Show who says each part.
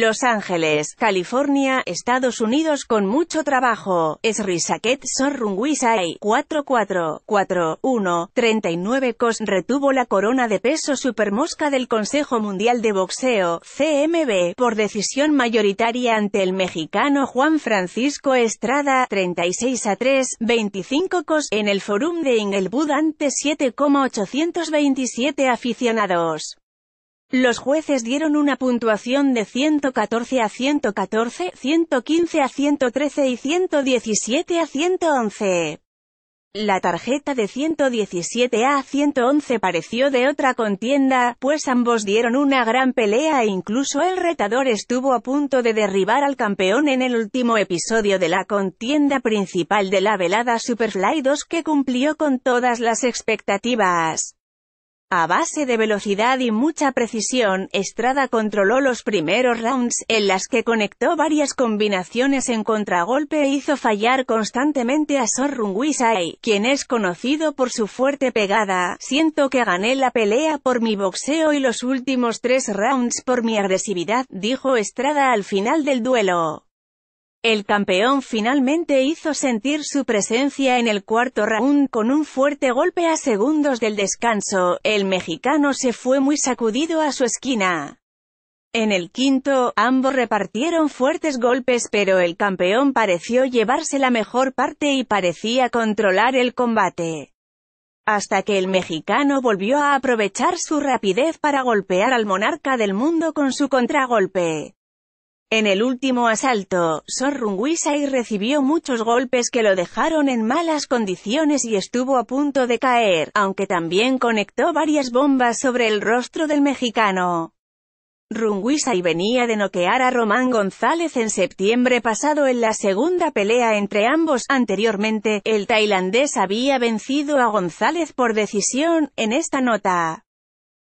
Speaker 1: Los Ángeles, California, Estados Unidos con mucho trabajo. 4 Saket 4-1, 39 Cos retuvo la corona de peso supermosca del Consejo Mundial de Boxeo, CMB, por decisión mayoritaria ante el mexicano Juan Francisco Estrada, 36 a 3, 25 Cos, en el Forum de Inglewood ante 7,827 aficionados. Los jueces dieron una puntuación de 114 a 114, 115 a 113 y 117 a 111. La tarjeta de 117 a 111 pareció de otra contienda, pues ambos dieron una gran pelea e incluso el retador estuvo a punto de derribar al campeón en el último episodio de la contienda principal de la velada Superfly 2 que cumplió con todas las expectativas. A base de velocidad y mucha precisión, Estrada controló los primeros rounds, en las que conectó varias combinaciones en contragolpe e hizo fallar constantemente a Sorrunguisai, quien es conocido por su fuerte pegada. Siento que gané la pelea por mi boxeo y los últimos tres rounds por mi agresividad, dijo Estrada al final del duelo. El campeón finalmente hizo sentir su presencia en el cuarto round con un fuerte golpe a segundos del descanso, el mexicano se fue muy sacudido a su esquina. En el quinto, ambos repartieron fuertes golpes pero el campeón pareció llevarse la mejor parte y parecía controlar el combate. Hasta que el mexicano volvió a aprovechar su rapidez para golpear al monarca del mundo con su contragolpe. En el último asalto, Sor Rungwisai recibió muchos golpes que lo dejaron en malas condiciones y estuvo a punto de caer, aunque también conectó varias bombas sobre el rostro del mexicano. Rungwisai venía de noquear a Román González en septiembre pasado en la segunda pelea entre ambos. Anteriormente, el tailandés había vencido a González por decisión, en esta nota.